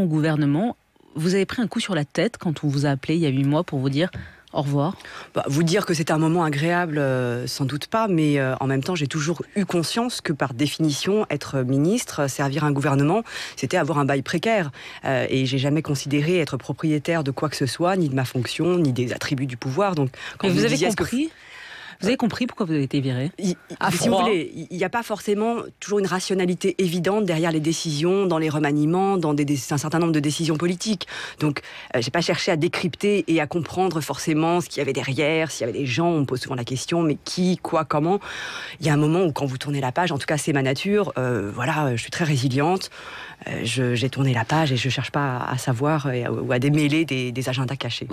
au gouvernement. Vous avez pris un coup sur la tête quand on vous a appelé il y a huit mois pour vous dire au revoir bah, Vous dire que c'était un moment agréable, euh, sans doute pas, mais euh, en même temps, j'ai toujours eu conscience que par définition, être ministre, euh, servir un gouvernement, c'était avoir un bail précaire. et j'ai jamais considéré être propriétaire de quoi que ce soit, ni de ma fonction, ni des attributs du pouvoir. Donc, quand vous, avez compris vous avez compris pourquoi vous avez été viré Si vous voulez, il n'y a pas forcément toujours une rationalité évidente derrière les décisions, dans les remaniements, dans des, un certain nombre de décisions politiques. Donc, je euh, j'ai pas cherché à décrypter et à comprendre forcément ce qu'il y avait derrière, s'il y avait des gens. On me pose souvent la question, mais qui, quoi, comment Il y a un moment où quand vous tournez la page, en tout cas c'est ma nature. Euh, voilà, je suis très résiliente. Euh, j'ai tourné la page et je cherche pas à, savoir ou à démêler des, agendas cachés.